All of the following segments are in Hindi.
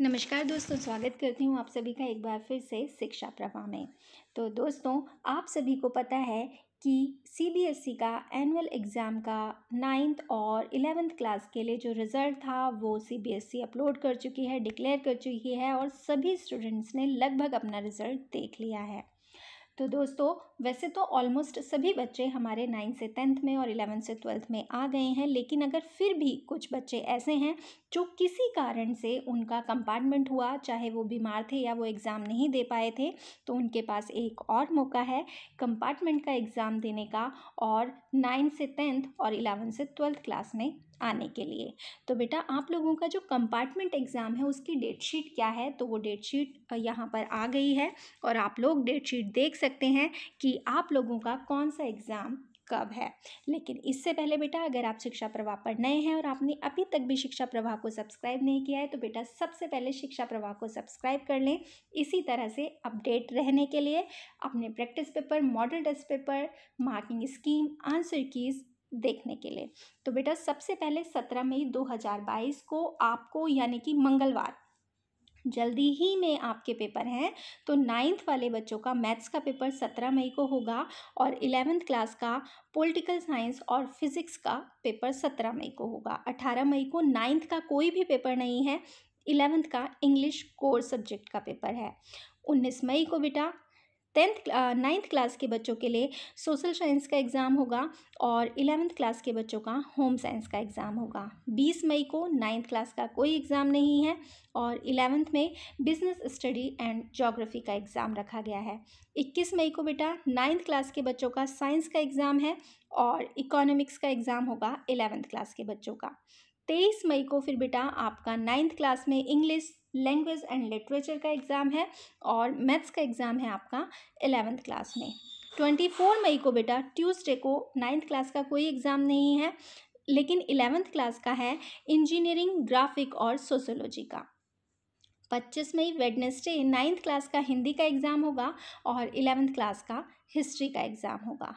नमस्कार दोस्तों स्वागत करती हूँ आप सभी का एक बार फिर से शिक्षा प्रवाह में तो दोस्तों आप सभी को पता है कि सीबीएसई e का एनुअल एग्ज़ाम का नाइन्थ और इलेवेंथ क्लास के लिए जो रिज़ल्ट था वो सीबीएसई अपलोड e कर चुकी है डिक्लेयर कर चुकी है और सभी स्टूडेंट्स ने लगभग अपना रिज़ल्ट देख लिया है तो दोस्तों वैसे तो ऑलमोस्ट सभी बच्चे हमारे नाइन्थ से टेंथ में और इलेवेंथ से ट्वेल्थ में आ गए हैं लेकिन अगर फिर भी कुछ बच्चे ऐसे हैं जो किसी कारण से उनका कंपार्टमेंट हुआ चाहे वो बीमार थे या वो एग्ज़ाम नहीं दे पाए थे तो उनके पास एक और मौका है कंपार्टमेंट का एग्ज़ाम देने का और नाइन्थ से टेंथ और इलेवेंथ से ट्वेल्थ क्लास में आने के लिए तो बेटा आप लोगों का जो कंपार्टमेंट एग्ज़ाम है उसकी डेट शीट क्या है तो वो डेट शीट यहाँ पर आ गई है और आप लोग डेट शीट देख सकते हैं कि आप लोगों का कौन सा एग्ज़ाम कब है लेकिन इससे पहले बेटा अगर आप शिक्षा प्रवाह पर नए हैं और आपने अभी तक भी शिक्षा प्रवाह को सब्सक्राइब नहीं किया है तो बेटा सबसे पहले शिक्षा प्रवाह को सब्सक्राइब कर लें इसी तरह से अपडेट रहने के लिए अपने practice paper model test paper marking scheme answer keys देखने के लिए तो बेटा सबसे पहले सत्रह मई दो हज़ार बाईस को आपको यानी कि मंगलवार जल्दी ही में आपके पेपर हैं तो नाइन्थ वाले बच्चों का मैथ्स का पेपर सत्रह मई को होगा और इलेवेंथ क्लास का पॉलिटिकल साइंस और फिजिक्स का पेपर सत्रह मई को होगा अठारह मई को नाइन्थ का कोई भी पेपर नहीं है इलेवेंथ का इंग्लिश कोर सब्जेक्ट का पेपर है उन्नीस मई को बेटा टेंथ नाइन्थ क्लास के बच्चों के लिए सोशल साइंस का एग्ज़ाम होगा और इलेवेंथ क्लास के बच्चों का होम साइंस का एग्ज़ाम होगा बीस मई को नाइन्थ क्लास का कोई एग्ज़ाम नहीं है और इलेवेंथ में बिजनेस स्टडी एंड जोग्राफी का एग्ज़ाम रखा गया है इक्कीस मई को बेटा नाइन्थ क्लास के बच्चों का साइंस का एग्ज़ाम है और इकोनॉमिक्स का एग्ज़ाम होगा इलेवेंथ क्लास के बच्चों का तेईस मई को फिर बेटा आपका नाइन्थ क्लास में इंग्लिश लैंग्वेज एंड लिटरेचर का एग्ज़ाम है और मैथ्स का एग्ज़ाम है आपका एलेवेंथ क्लास में ट्वेंटी फोर मई को बेटा ट्यूसडे को नाइन्थ क्लास का कोई एग्ज़ाम नहीं है लेकिन इलेवेंथ क्लास का है इंजीनियरिंग ग्राफिक और सोशोलॉजी का पच्चीस मई वेडनेसडे नाइन्थ क्लास का हिंदी का एग्ज़ाम होगा और इलेवेंथ क्लास का हिस्ट्री का एग्ज़ाम होगा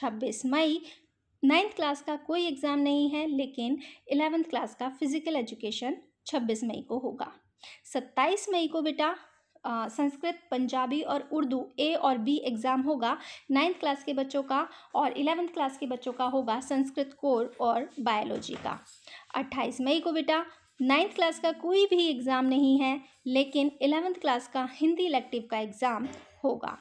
छब्बीस मई नाइन्थ क्लास का कोई एग्ज़ाम नहीं है लेकिन इलेवेंथ क्लास का फिज़िकल एजुकेशन छब्बीस मई को होगा सत्ताईस मई को बेटा संस्कृत पंजाबी और उर्दू ए और बी एग्ज़ाम होगा नाइन्थ क्लास के बच्चों का और इलेवेंथ क्लास के बच्चों का होगा संस्कृत कोर और बायोलॉजी का अट्ठाईस मई को बेटा नाइन्थ क्लास का कोई भी एग्ज़ाम नहीं है लेकिन इलेवेंथ क्लास का हिंदी इलेक्टिव का एग्ज़ाम होगा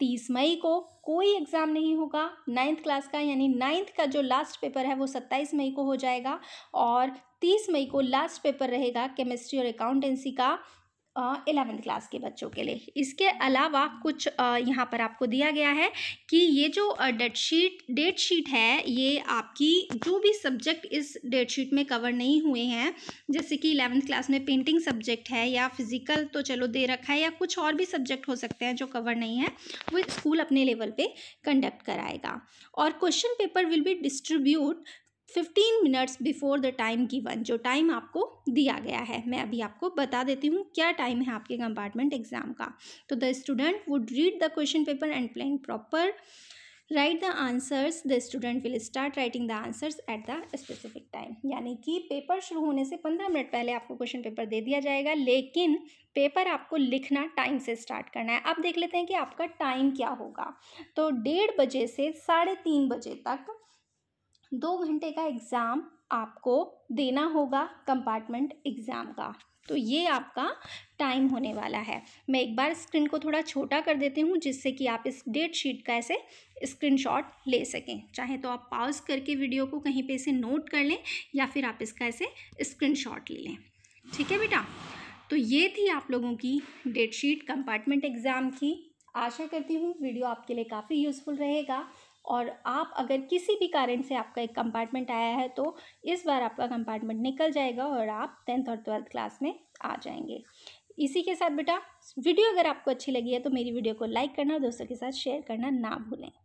तीस मई को कोई एग्ज़ाम नहीं होगा नाइन्थ क्लास का यानी नाइन्थ का जो लास्ट पेपर है वो सत्ताईस मई को हो जाएगा और तीस मई को लास्ट पेपर रहेगा केमिस्ट्री और अकाउंटेंसी का इलेवेंथ क्लास के बच्चों के लिए इसके अलावा कुछ यहाँ पर आपको दिया गया है कि ये जो डेट शीट डेट शीट है ये आपकी जो भी सब्जेक्ट इस डेट शीट में कवर नहीं हुए हैं जैसे कि इलेवेंथ क्लास में पेंटिंग सब्जेक्ट है या फिजिकल तो चलो दे रखा है या कुछ और भी सब्जेक्ट हो सकते हैं जो कवर नहीं है वो स्कूल अपने लेवल पर कंडक्ट कराएगा और question paper will be distribute fifteen minutes before the time given जो टाइम आपको दिया गया है मैं अभी आपको बता देती हूँ क्या टाइम है आपके कंपार्टमेंट एग्जाम का तो the student would read the question paper and plan proper write the answers the student will start writing the answers at the specific time यानी कि पेपर शुरू होने से पंद्रह मिनट पहले आपको क्वेश्चन पेपर दे दिया जाएगा लेकिन पेपर आपको लिखना टाइम से स्टार्ट करना है अब देख लेते हैं कि आपका टाइम क्या होगा तो डेढ़ बजे से साढ़े तीन बजे तक दो घंटे का एग्ज़ाम आपको देना होगा कंपार्टमेंट एग्ज़ाम का तो ये आपका टाइम होने वाला है मैं एक बार स्क्रीन को थोड़ा छोटा कर देती हूँ जिससे कि आप इस डेट शीट का ऐसे स्क्रीनशॉट ले सकें चाहे तो आप पॉज करके वीडियो को कहीं पे इसे नोट कर लें या फिर आप इसका ऐसे स्क्रीनशॉट ले लें ठीक है बेटा तो ये थी आप लोगों की डेट शीट कंपार्टमेंट एग्ज़ाम की आशा करती हूँ वीडियो आपके लिए काफ़ी यूज़फुल रहेगा और आप अगर किसी भी कारण से आपका एक कंपार्टमेंट आया है तो इस बार आपका कंपार्टमेंट निकल जाएगा और आप टेंथ और ट्वेल्थ क्लास में आ जाएंगे इसी के साथ बेटा वीडियो अगर आपको अच्छी लगी है तो मेरी वीडियो को लाइक करना और दोस्तों के साथ शेयर करना ना भूलें